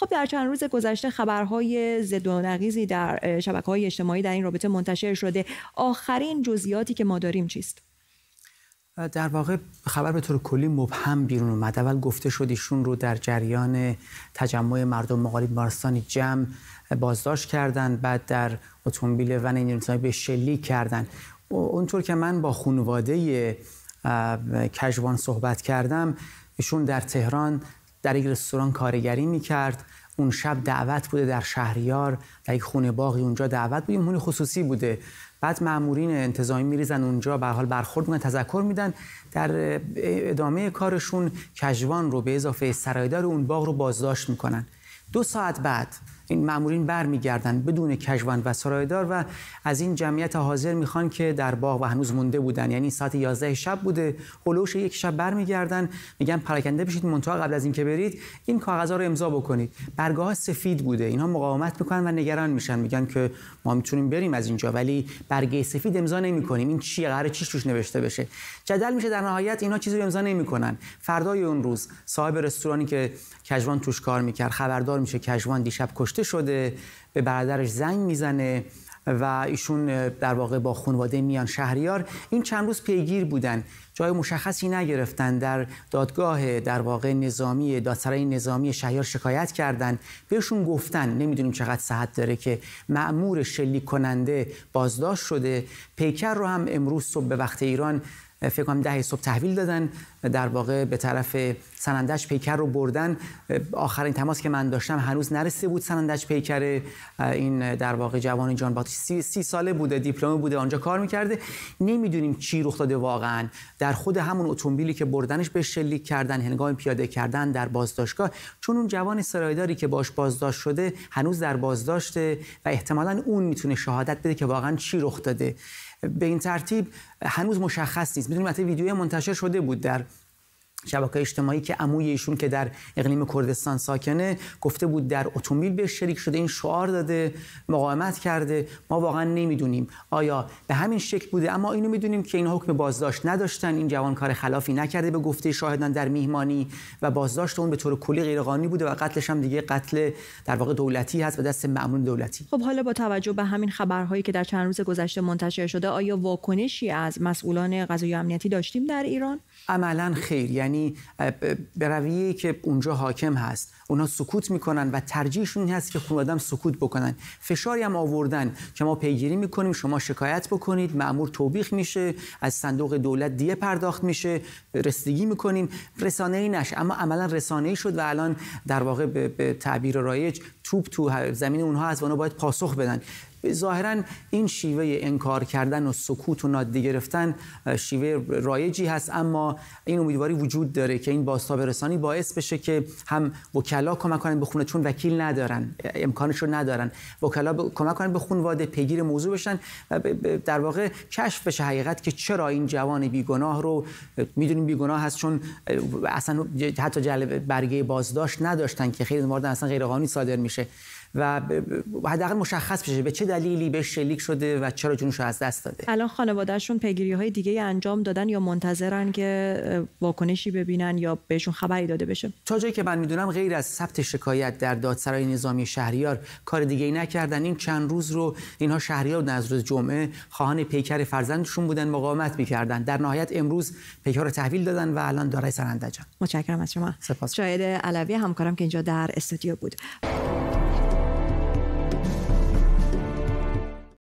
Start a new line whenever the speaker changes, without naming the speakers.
خب در چند روز گذشته خبرهای زد و نقیزی در شبکه های اجتماعی در این رابطه منتشر شده آخرین جزئیاتی که ما داریم چیست
در واقع خبر به طور کلی مبهم بیرون اومد اول گفته شد ایشون رو در جریان تجمع مردم مقالی بیمارستان جمع بازداشت کردند بعد در اتومبیل ون نیروی به شلی کردن اونطور که من با خانواده کژوان صحبت کردم ایشون در تهران در یک رستوران کارگری میکرد اون شب دعوت بوده در شهریار در یک خونه باقی اونجا دعوت بوده خونه خصوصی بوده بعد معمورین انتظامی میریزن اونجا به حال برخورد میکنن تذکر میدن در ادامه کارشون کژوان رو به اضافه سرایدار اون باغ رو بازداشت میکنن دو ساعت بعد این مامورین برمیگردن بدون کشوان و سرایدار و از این جمعیت حاضر میخوان که در باغ و هنوز مونده بودن یعنی ساعت 11 شب بوده هلوش یک شب برمیگردن میگن پراکنده بشید منطقه قبل از اینکه برید این کاغذها رو امضا بکنید برگاه سفید بوده اینها مقاومت میکنن و نگران میشن میگن که ما میتونیم بریم از اینجا ولی برگه سفید امضا نمیکنیم این چیه قرار چیش روش نوشته بشه جدل میشه در نهایت اینا چیزی رو امضا نمیکنن فردای اون روز صاحب رستورانی که کجوان توش کار میکرد خبردار میشه کجوان دیشب کشته شده به برادرش زنگ میزنه و ایشون در واقع با خانواده میان شهریار این چند روز پیگیر بودن جای مشخصی نگرفتن در دادگاه در واقع نظامی دادسرای نظامی شهریار شکایت کردن بهشون گفتن نمیدونیم چقدر صحت داره که معمور شلیک کننده بازداشت شده پیکر رو هم امروز صبح به وقت ایران فکر کنم ده صبح تحویل دادن در واقع به طرف سنندج پیکر رو بردن آخرین تماس که من داشتم هنوز نرسیده بود سنندج پیکر این در واقع جوان جان باتیست سی, ساله بوده دیپلم بوده آنجا کار میکرده نمیدونیم چی رخ داده واقعا در خود همون اتومبیلی که بردنش به شلیک کردن هنگام پیاده کردن در بازداشتگاه چون اون جوان سرایداری که باش بازداشت شده هنوز در بازداشته و احتمالا اون میتونه شهادت بده که واقعا چی رخ داده به این ترتیب هنوز مشخص نیست میدونیم حتی ویدیو منتشر شده بود در شبکه اجتماعی که عموی ایشون که در اقلیم کردستان ساکنه گفته بود در اتومبیل به شریک شده این شعار داده مقاومت کرده ما واقعا نمیدونیم آیا به همین شکل بوده اما اینو میدونیم که این حکم بازداشت نداشتن این جوان کار خلافی نکرده به گفته شاهدان در میهمانی و بازداشت اون به طور کلی غیرقانونی بوده و قتلش هم دیگه قتل در واقع دولتی هست به دست مأمون دولتی
خب حالا با توجه به همین خبرهایی که در چند روز گذشته منتشر شده آیا واکنشی از مسئولان قضایی امنیتی داشتیم در ایران
عملا خیر یعنی یعنی به رویه که اونجا حاکم هست اونا سکوت میکنن و ترجیحشون این هست که آدم سکوت بکنن فشاری هم آوردن که ما پیگیری میکنیم شما شکایت بکنید معمور توبیخ میشه از صندوق دولت دیه پرداخت میشه رسیدگی میکنیم رسانه ای نش اما عملا رسانه ای شد و الان در واقع به, تعبیر رایج توپ تو زمین اونها از و باید پاسخ بدن ظاهرا این شیوه انکار کردن و سکوت و نادیده گرفتن شیوه رایجی هست اما این امیدواری وجود داره که این باستاب رسانی باعث بشه که هم وکلا کمک کنن به خونه چون وکیل ندارن امکانش رو ندارن وکلا کمک کنن به واده پیگیر موضوع بشن و در واقع کشف بشه حقیقت که چرا این جوان بیگناه رو میدونیم بیگناه هست چون اصلا حتی جلب برگه بازداشت نداشتن که خیلی مورد اصلا غیر قانونی صادر میشه و حداقل مشخص بشه به چه دلیلی به شلیک شده و چرا جونش از دست داده
الان خانوادهشون پیگیری های دیگه انجام دادن یا منتظرن که واکنشی ببینن یا بهشون خبری داده بشه
تا جایی که من میدونم غیر از ثبت شکایت در دادسرای نظامی شهریار کار دیگه ای نکردن این چند روز رو اینها شهریار بودن از روز جمعه خواهان پیکر فرزندشون بودن مقاومت میکردن در نهایت امروز پیکر رو تحویل دادن
و الان دارای سرندجن متشکرم از شما سپاس شاید علوی همکارم که اینجا در استودیو بود